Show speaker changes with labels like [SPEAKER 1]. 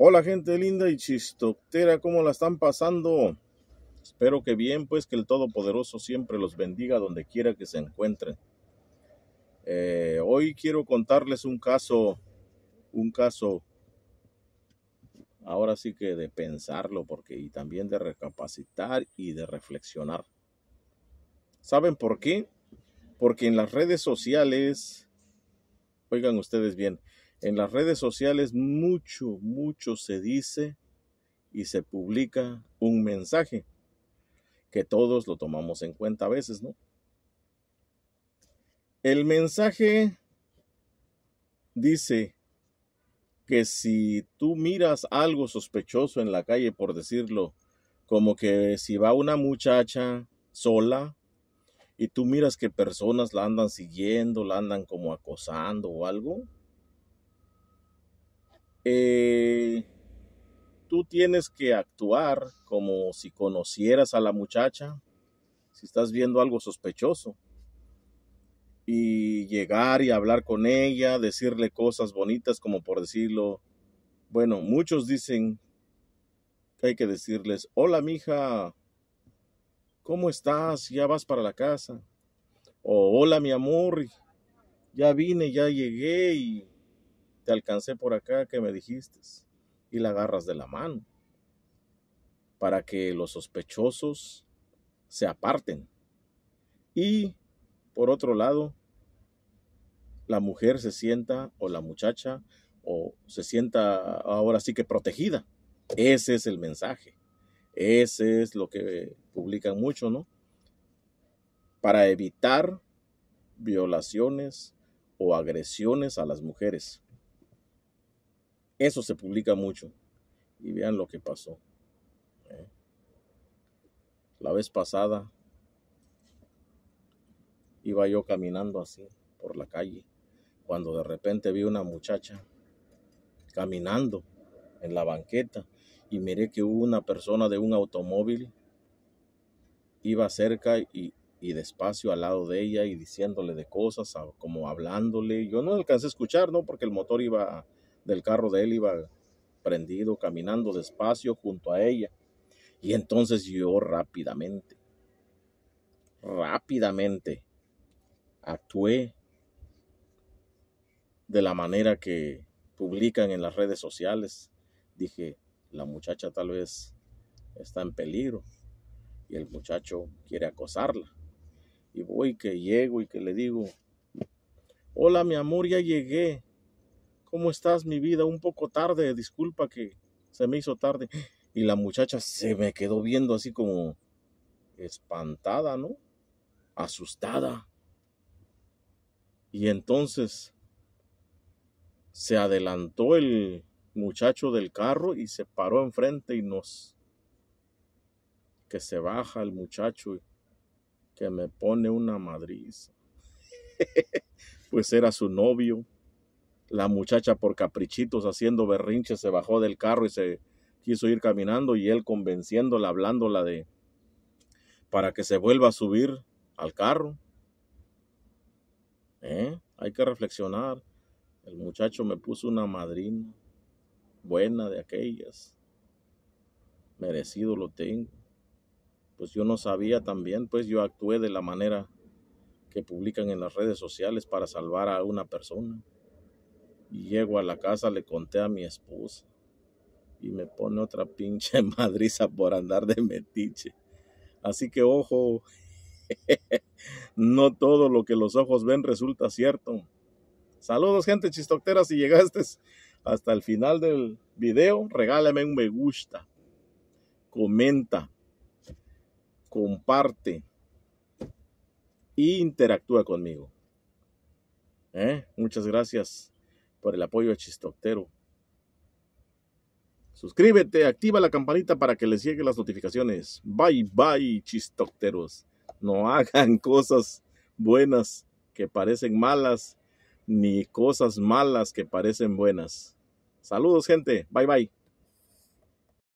[SPEAKER 1] Hola gente linda y chistoctera, ¿cómo la están pasando? Espero que bien, pues que el Todopoderoso siempre los bendiga donde quiera que se encuentren. Eh, hoy quiero contarles un caso, un caso, ahora sí que de pensarlo, porque y también de recapacitar y de reflexionar. ¿Saben por qué? Porque en las redes sociales, oigan ustedes bien, en las redes sociales mucho, mucho se dice y se publica un mensaje que todos lo tomamos en cuenta a veces, ¿no? El mensaje dice que si tú miras algo sospechoso en la calle, por decirlo, como que si va una muchacha sola y tú miras que personas la andan siguiendo, la andan como acosando o algo, eh, tú tienes que actuar como si conocieras a la muchacha, si estás viendo algo sospechoso, y llegar y hablar con ella, decirle cosas bonitas como por decirlo, bueno, muchos dicen que hay que decirles, hola mija, ¿cómo estás? ¿Ya vas para la casa? O hola mi amor, ya vine, ya llegué y te alcancé por acá que me dijiste y la agarras de la mano para que los sospechosos se aparten. Y, por otro lado, la mujer se sienta o la muchacha o se sienta ahora sí que protegida. Ese es el mensaje. Ese es lo que publican mucho, ¿no? Para evitar violaciones o agresiones a las mujeres. Eso se publica mucho. Y vean lo que pasó. ¿eh? La vez pasada iba yo caminando así por la calle cuando de repente vi una muchacha caminando en la banqueta y miré que una persona de un automóvil iba cerca y, y despacio al lado de ella y diciéndole de cosas, como hablándole. Yo no alcancé a escuchar, ¿no? Porque el motor iba del carro de él iba prendido, caminando despacio junto a ella. Y entonces yo rápidamente, rápidamente actué de la manera que publican en las redes sociales. Dije, la muchacha tal vez está en peligro y el muchacho quiere acosarla. Y voy que llego y que le digo, hola mi amor, ya llegué. ¿cómo estás mi vida? Un poco tarde, disculpa que se me hizo tarde. Y la muchacha se me quedó viendo así como espantada, ¿no? Asustada. Y entonces se adelantó el muchacho del carro y se paró enfrente y nos... que se baja el muchacho y que me pone una madriz. pues era su novio. La muchacha por caprichitos haciendo berrinches se bajó del carro y se quiso ir caminando y él convenciéndola, hablándola de para que se vuelva a subir al carro. ¿Eh? Hay que reflexionar. El muchacho me puso una madrina buena de aquellas. Merecido lo tengo. Pues yo no sabía también, pues yo actué de la manera que publican en las redes sociales para salvar a una persona. Llego a la casa, le conté a mi esposa y me pone otra pinche madriza por andar de metiche. Así que ojo, no todo lo que los ojos ven resulta cierto. Saludos gente chistoctera, si llegaste hasta el final del video, regálame un me gusta, comenta, comparte e interactúa conmigo. ¿Eh? Muchas gracias por el apoyo de Chistoctero. Suscríbete, activa la campanita para que les lleguen las notificaciones. Bye bye, chistocteros. No hagan cosas buenas que parecen malas, ni cosas malas que parecen buenas. Saludos, gente. Bye bye.